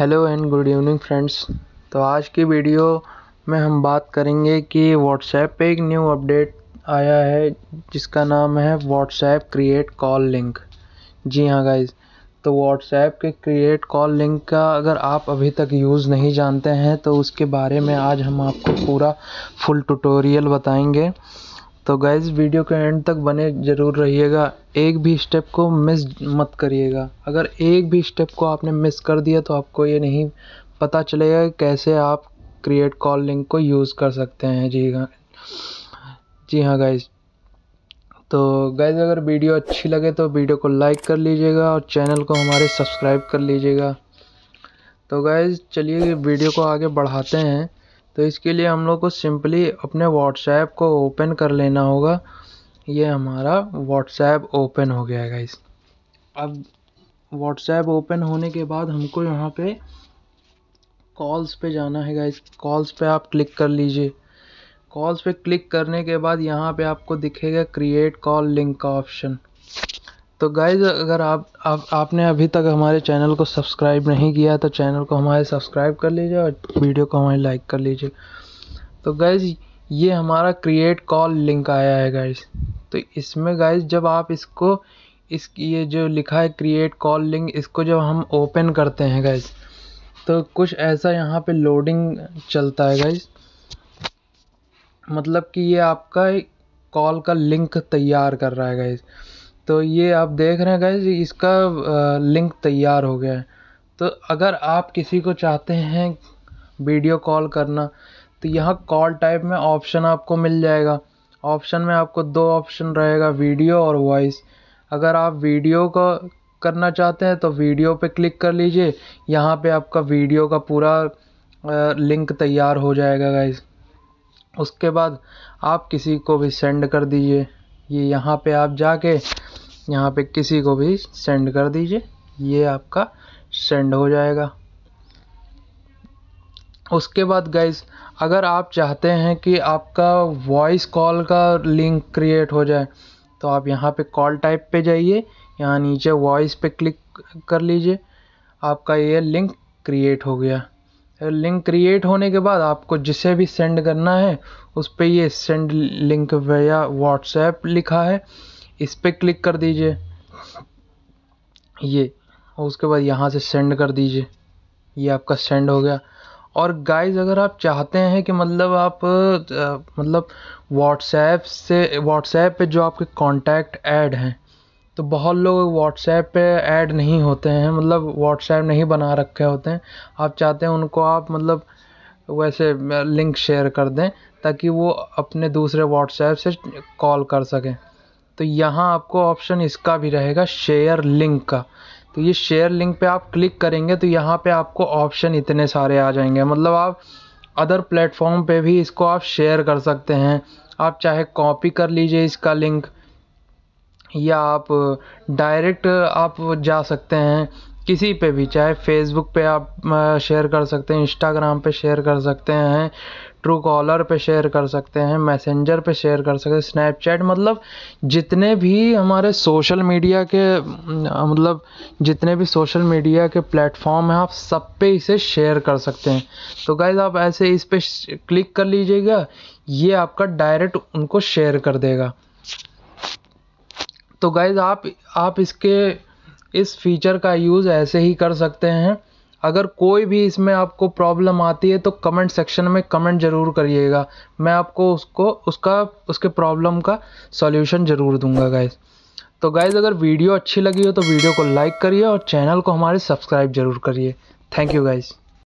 hello and good evening friends तो आज की वीडियो में हम बात करेंगे कि व्हाट्सएप पे एक न्यू अपडेट आया है जिसका नाम है व्हाट्सएप क्रिएट कॉल लिंक जी हाँ गाइज तो व्हाट्सएप के क्रिएट कॉल लिंक का अगर आप अभी तक यूज़ नहीं जानते हैं तो उसके बारे में आज हम आपको पूरा फुल ट्यूटोरियल बताएंगे तो गाइज वीडियो के एंड तक बने ज़रूर रहिएगा एक भी स्टेप को मिस मत करिएगा अगर एक भी स्टेप को आपने मिस कर दिया तो आपको ये नहीं पता चलेगा कैसे आप क्रिएट कॉल लिंक को यूज़ कर सकते हैं जी हाँ जी हाँ गाइज तो गाइज अगर वीडियो अच्छी लगे तो वीडियो को लाइक कर लीजिएगा और चैनल को हमारे सब्सक्राइब कर लीजिएगा तो गाइज चलिए वीडियो को आगे बढ़ाते हैं तो इसके लिए हम लोग को सिंपली अपने व्हाट्सएप को ओपन कर लेना होगा ये हमारा व्हाट्सएप ओपन हो गया है इस अब व्हाट्सएप ओपन होने के बाद हमको यहाँ पे कॉल्स पे जाना है गाइस कॉल्स पे आप क्लिक कर लीजिए कॉल्स पे क्लिक करने के बाद यहाँ पे आपको दिखेगा क्रिएट कॉल लिंक का ऑप्शन तो गाइज अगर आप, आप आपने अभी तक हमारे चैनल को सब्सक्राइब नहीं किया तो चैनल को हमारे सब्सक्राइब कर लीजिए और वीडियो को हमारे लाइक कर लीजिए तो गाइज ये हमारा क्रिएट कॉल लिंक आया है गाइज तो इसमें गाइज जब आप इसको इस ये जो लिखा है क्रिएट कॉल लिंक इसको जब हम ओपन करते हैं गाइज तो कुछ ऐसा यहाँ पे लोडिंग चलता है गाइज मतलब कि ये आपका कॉल का लिंक तैयार कर रहा है गाइज़ तो ये आप देख रहे हैं गाइज इसका लिंक तैयार हो गया है तो अगर आप किसी को चाहते हैं वीडियो कॉल करना तो यहाँ कॉल टाइप में ऑप्शन आपको मिल जाएगा ऑप्शन में आपको दो ऑप्शन रहेगा वीडियो और वॉइस अगर आप वीडियो का करना चाहते हैं तो वीडियो पे क्लिक कर लीजिए यहाँ पे आपका वीडियो का पूरा लिंक तैयार हो जाएगा गाइज उसके बाद आप किसी को भी सेंड कर दीजिए ये यहाँ पे आप जाके यहाँ पे किसी को भी सेंड कर दीजिए ये आपका सेंड हो जाएगा उसके बाद गाइज अगर आप चाहते हैं कि आपका वॉइस कॉल का लिंक क्रिएट हो जाए तो आप यहाँ पे कॉल टाइप पे जाइए यहाँ नीचे वॉइस पे क्लिक कर लीजिए आपका ये लिंक क्रिएट हो गया लिंक क्रिएट होने के बाद आपको जिसे भी सेंड करना है उस पर ये सेंड लिंक या व्हाट्सएप लिखा है इस पर क्लिक कर दीजिए ये और उसके बाद यहाँ से सेंड कर दीजिए ये आपका सेंड हो गया और गाइस अगर आप चाहते हैं कि मतलब आप आ, मतलब व्हाट्सएप से व्हाट्सएप पे जो आपके कांटेक्ट ऐड हैं तो बहुत लोग व्हाट्सएप पे ऐड नहीं होते हैं मतलब व्हाट्सएप नहीं बना रखे होते हैं आप चाहते हैं उनको आप मतलब वैसे लिंक शेयर कर दें ताकि वो अपने दूसरे व्हाट्सएप से कॉल कर सकें तो यहाँ आपको ऑप्शन इसका भी रहेगा शेयर लिंक का तो ये शेयर लिंक पे आप क्लिक करेंगे तो यहाँ पे आपको ऑप्शन इतने सारे आ जाएंगे मतलब आप अदर प्लेटफॉर्म पे भी इसको आप शेयर कर सकते हैं आप चाहे कॉपी कर लीजिए इसका लिंक या आप डायरेक्ट आप जा सकते हैं किसी पे भी चाहे फेसबुक पे आप शेयर कर सकते हैं इंस्टाग्राम पे शेयर कर सकते हैं ट्रू कॉलर पे शेयर कर सकते हैं मैसेंजर पे शेयर कर सकते हैं स्नैपचैट मतलब जितने भी हमारे सोशल मीडिया के मतलब जितने भी सोशल मीडिया के प्लेटफॉर्म हैं आप सब पे इसे शेयर कर सकते हैं तो गाइज आप ऐसे इस पर क्लिक कर लीजिएगा ये आपका डायरेक्ट उनको शेयर कर देगा तो गाइज आप आप इसके इस फीचर का यूज़ ऐसे ही कर सकते हैं अगर कोई भी इसमें आपको प्रॉब्लम आती है तो कमेंट सेक्शन में कमेंट ज़रूर करिएगा मैं आपको उसको उसका उसके प्रॉब्लम का सॉल्यूशन ज़रूर दूंगा गाइज़ तो गाइज़ अगर वीडियो अच्छी लगी हो तो वीडियो को लाइक करिए और चैनल को हमारे सब्सक्राइब ज़रूर करिए थैंक यू गाइज़